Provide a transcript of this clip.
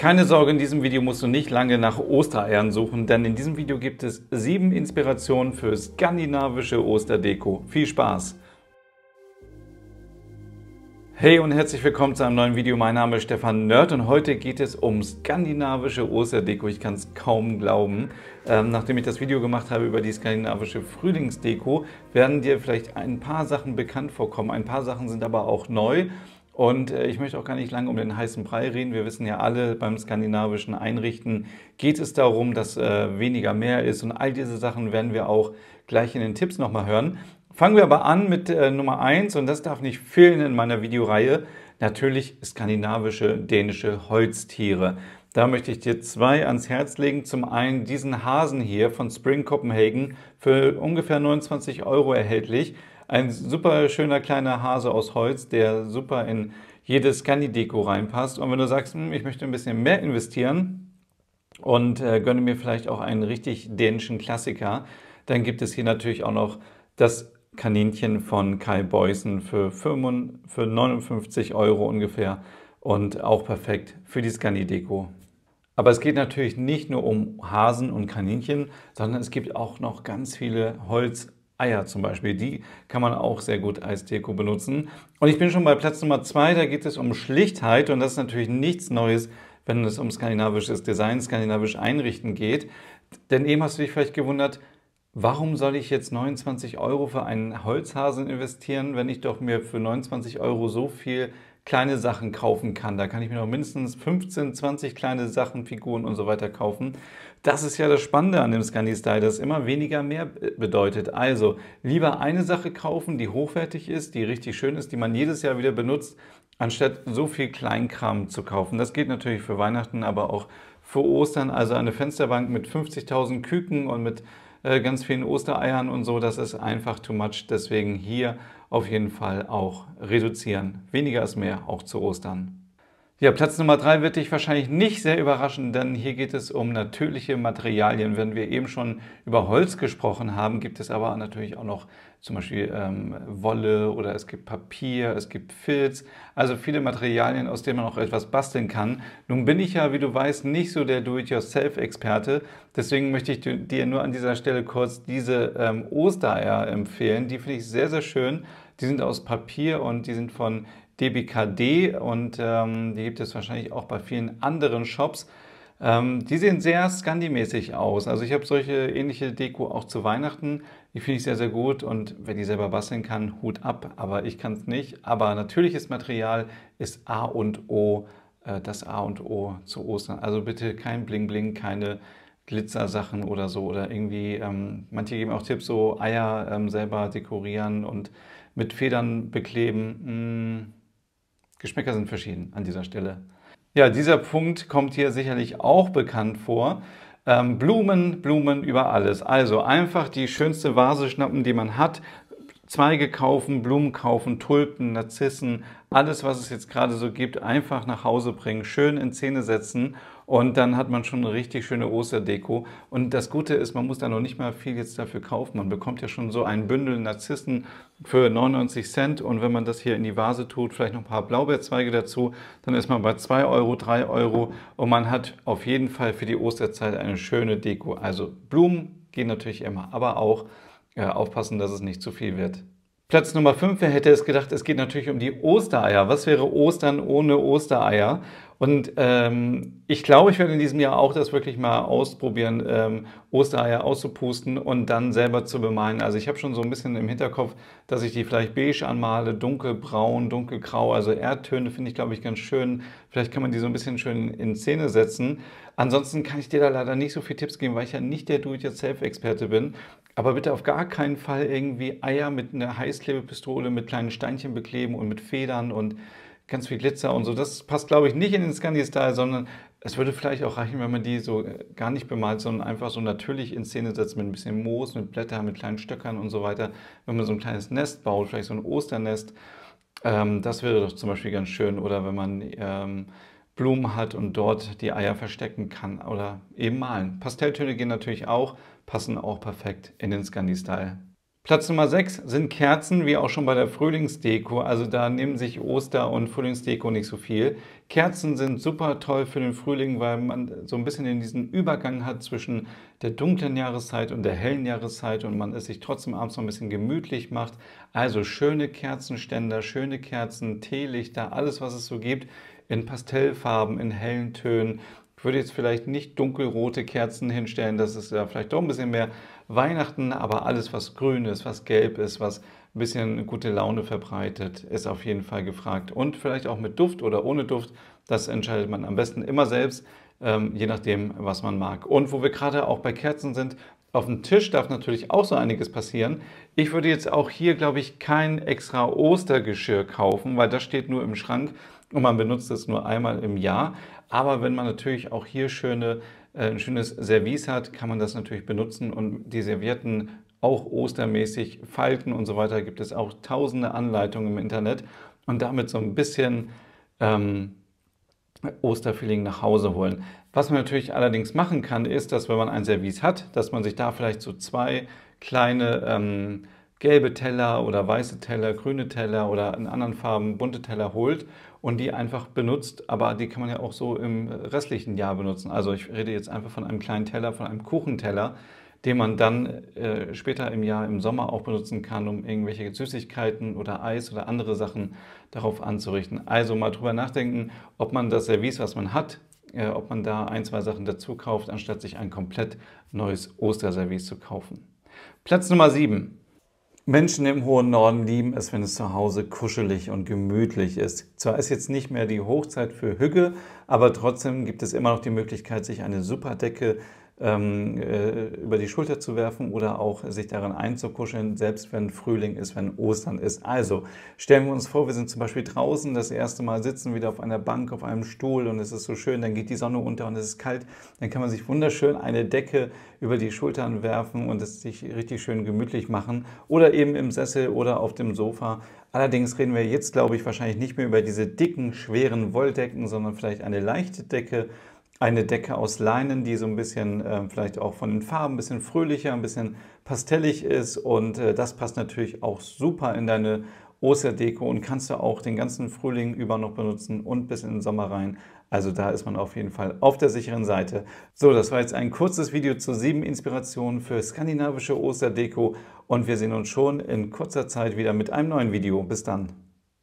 Keine Sorge, in diesem Video musst du nicht lange nach Ostereiern suchen, denn in diesem Video gibt es sieben Inspirationen für skandinavische Osterdeko. Viel Spaß! Hey und herzlich willkommen zu einem neuen Video. Mein Name ist Stefan Nerd und heute geht es um skandinavische Osterdeko. Ich kann es kaum glauben. Ähm, nachdem ich das Video gemacht habe über die skandinavische Frühlingsdeko, werden dir vielleicht ein paar Sachen bekannt vorkommen. Ein paar Sachen sind aber auch neu und äh, ich möchte auch gar nicht lange um den heißen Brei reden. Wir wissen ja alle, beim skandinavischen Einrichten geht es darum, dass äh, weniger mehr ist. Und all diese Sachen werden wir auch gleich in den Tipps nochmal hören. Fangen wir aber an mit äh, Nummer 1 und das darf nicht fehlen in meiner Videoreihe. Natürlich skandinavische, dänische Holztiere. Da möchte ich dir zwei ans Herz legen. Zum einen diesen Hasen hier von Spring Copenhagen für ungefähr 29 Euro erhältlich. Ein super schöner kleiner Hase aus Holz, der super in jede scanny deko reinpasst. Und wenn du sagst, hm, ich möchte ein bisschen mehr investieren und äh, gönne mir vielleicht auch einen richtig dänischen Klassiker, dann gibt es hier natürlich auch noch das Kaninchen von Kai Beusen für, 59 Euro ungefähr und auch perfekt für die scanny deko Aber es geht natürlich nicht nur um Hasen und Kaninchen, sondern es gibt auch noch ganz viele Holz- Eier zum Beispiel. Die kann man auch sehr gut als Deko benutzen. Und ich bin schon bei Platz Nummer zwei. Da geht es um Schlichtheit und das ist natürlich nichts Neues, wenn es um skandinavisches Design, skandinavisch Einrichten geht. Denn eben hast du dich vielleicht gewundert, warum soll ich jetzt 29 Euro für einen Holzhasen investieren, wenn ich doch mir für 29 Euro so viel kleine Sachen kaufen kann. Da kann ich mir noch mindestens 15, 20 kleine Sachen, Figuren und so weiter kaufen. Das ist ja das Spannende an dem Scandi-Style, dass immer weniger mehr bedeutet. Also lieber eine Sache kaufen, die hochwertig ist, die richtig schön ist, die man jedes Jahr wieder benutzt, anstatt so viel Kleinkram zu kaufen. Das geht natürlich für Weihnachten, aber auch für Ostern. Also eine Fensterbank mit 50.000 Küken und mit äh, ganz vielen Ostereiern und so. Das ist einfach too much. Deswegen hier auf jeden Fall auch reduzieren. Weniger ist mehr, auch zu Ostern. Ja, Platz Nummer drei wird dich wahrscheinlich nicht sehr überraschen, denn hier geht es um natürliche Materialien. Wenn wir eben schon über Holz gesprochen haben, gibt es aber natürlich auch noch zum Beispiel ähm, Wolle oder es gibt Papier, es gibt Filz, also viele Materialien, aus denen man auch etwas basteln kann. Nun bin ich ja, wie du weißt, nicht so der Do-it-yourself-Experte, deswegen möchte ich dir nur an dieser Stelle kurz diese ähm, Ostereier empfehlen. Die finde ich sehr, sehr schön. Die sind aus Papier und die sind von DBKD und ähm, die gibt es wahrscheinlich auch bei vielen anderen Shops. Ähm, die sehen sehr Scandi-mäßig aus. Also ich habe solche ähnliche Deko auch zu Weihnachten. Die finde ich sehr, sehr gut und wer die selber basteln kann, Hut ab, aber ich kann es nicht. Aber natürliches Material ist A und O, äh, das A und O zu Ostern. Also bitte kein Bling-Bling, keine Glitzersachen oder so oder irgendwie, ähm, manche geben auch Tipps, so Eier ähm, selber dekorieren und mit Federn bekleben. Mh, mm. Geschmäcker sind verschieden an dieser Stelle. Ja, dieser Punkt kommt hier sicherlich auch bekannt vor. Ähm, Blumen, Blumen über alles. Also einfach die schönste Vase schnappen, die man hat. Zweige kaufen, Blumen kaufen, Tulpen, Narzissen, alles, was es jetzt gerade so gibt, einfach nach Hause bringen, schön in Zähne setzen und dann hat man schon eine richtig schöne Osterdeko. Und das Gute ist, man muss da noch nicht mal viel jetzt dafür kaufen. Man bekommt ja schon so ein Bündel Narzissen für 99 Cent. Und wenn man das hier in die Vase tut, vielleicht noch ein paar Blaubeerzweige dazu, dann ist man bei 2 Euro, 3 Euro. Und man hat auf jeden Fall für die Osterzeit eine schöne Deko. Also Blumen gehen natürlich immer, aber auch äh, aufpassen, dass es nicht zu viel wird. Platz Nummer 5, wer hätte es gedacht, es geht natürlich um die Ostereier. Was wäre Ostern ohne Ostereier? Und ähm, ich glaube, ich werde in diesem Jahr auch das wirklich mal ausprobieren, ähm, Ostereier auszupusten und dann selber zu bemalen. Also ich habe schon so ein bisschen im Hinterkopf, dass ich die vielleicht beige anmale, dunkelbraun, dunkelgrau. Also Erdtöne finde ich, glaube ich, ganz schön. Vielleicht kann man die so ein bisschen schön in Szene setzen. Ansonsten kann ich dir da leider nicht so viele Tipps geben, weil ich ja nicht der Do-it-yourself-Experte bin. Aber bitte auf gar keinen Fall irgendwie Eier mit einer Heißklebepistole mit kleinen Steinchen bekleben und mit Federn und ganz viel Glitzer und so. Das passt, glaube ich, nicht in den Scandi-Style, sondern es würde vielleicht auch reichen, wenn man die so äh, gar nicht bemalt, sondern einfach so natürlich in Szene setzt mit ein bisschen Moos, mit Blättern, mit kleinen Stöckern und so weiter. Wenn man so ein kleines Nest baut, vielleicht so ein Osternest, ähm, das wäre doch zum Beispiel ganz schön. Oder wenn man ähm, Blumen hat und dort die Eier verstecken kann oder eben malen. Pastelltöne gehen natürlich auch, passen auch perfekt in den Scandi-Style. Platz Nummer 6 sind Kerzen, wie auch schon bei der Frühlingsdeko. Also da nehmen sich Oster- und Frühlingsdeko nicht so viel. Kerzen sind super toll für den Frühling, weil man so ein bisschen in diesen Übergang hat zwischen der dunklen Jahreszeit und der hellen Jahreszeit und man es sich trotzdem abends noch ein bisschen gemütlich macht. Also schöne Kerzenständer, schöne Kerzen, Teelichter, alles was es so gibt in Pastellfarben, in hellen Tönen. Ich würde jetzt vielleicht nicht dunkelrote Kerzen hinstellen, das ist ja vielleicht doch ein bisschen mehr Weihnachten, aber alles, was grün ist, was gelb ist, was ein bisschen gute Laune verbreitet, ist auf jeden Fall gefragt. Und vielleicht auch mit Duft oder ohne Duft, das entscheidet man am besten immer selbst, ähm, je nachdem, was man mag. Und wo wir gerade auch bei Kerzen sind, auf dem Tisch darf natürlich auch so einiges passieren. Ich würde jetzt auch hier, glaube ich, kein extra Ostergeschirr kaufen, weil das steht nur im Schrank und man benutzt es nur einmal im Jahr. Aber wenn man natürlich auch hier schöne, äh, ein schönes Service hat, kann man das natürlich benutzen und die Servietten auch ostermäßig falten und so weiter. Gibt es auch tausende Anleitungen im Internet und damit so ein bisschen ähm, Osterfeeling nach Hause holen. Was man natürlich allerdings machen kann, ist, dass wenn man ein Service hat, dass man sich da vielleicht so zwei kleine ähm, gelbe Teller oder weiße Teller, grüne Teller oder in anderen Farben bunte Teller holt und die einfach benutzt, aber die kann man ja auch so im restlichen Jahr benutzen. Also ich rede jetzt einfach von einem kleinen Teller, von einem Kuchenteller, den man dann äh, später im Jahr im Sommer auch benutzen kann, um irgendwelche Süßigkeiten oder Eis oder andere Sachen darauf anzurichten. Also mal drüber nachdenken, ob man das Service, was man hat, äh, ob man da ein, zwei Sachen dazu kauft, anstatt sich ein komplett neues Osterservice zu kaufen. Platz Nummer 7. Menschen im hohen Norden lieben es, wenn es zu Hause kuschelig und gemütlich ist. Zwar ist jetzt nicht mehr die Hochzeit für Hügge, aber trotzdem gibt es immer noch die Möglichkeit, sich eine super Decke ähm, äh, über die Schulter zu werfen oder auch sich daran einzukuscheln, selbst wenn Frühling ist, wenn Ostern ist. Also stellen wir uns vor, wir sind zum Beispiel draußen, das erste Mal sitzen wieder auf einer Bank, auf einem Stuhl und es ist so schön, dann geht die Sonne unter und es ist kalt, dann kann man sich wunderschön eine Decke über die Schultern werfen und es sich richtig schön gemütlich machen oder eben im Sessel oder auf dem Sofa. Allerdings reden wir jetzt, glaube ich, wahrscheinlich nicht mehr über diese dicken, schweren Wolldecken, sondern vielleicht eine leichte Decke eine Decke aus Leinen, die so ein bisschen äh, vielleicht auch von den Farben ein bisschen fröhlicher, ein bisschen pastellig ist. Und äh, das passt natürlich auch super in deine Osterdeko und kannst du auch den ganzen Frühling über noch benutzen und bis in den Sommer rein. Also da ist man auf jeden Fall auf der sicheren Seite. So, das war jetzt ein kurzes Video zu sieben Inspirationen für skandinavische Osterdeko und wir sehen uns schon in kurzer Zeit wieder mit einem neuen Video. Bis dann.